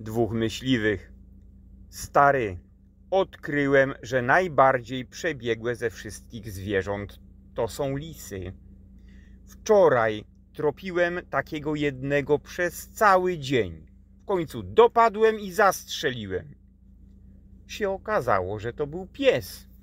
dwóch myśliwych. Stary, odkryłem, że najbardziej przebiegłe ze wszystkich zwierząt to są lisy. Wczoraj tropiłem takiego jednego przez cały dzień. W końcu dopadłem i zastrzeliłem. Się okazało, że to był pies.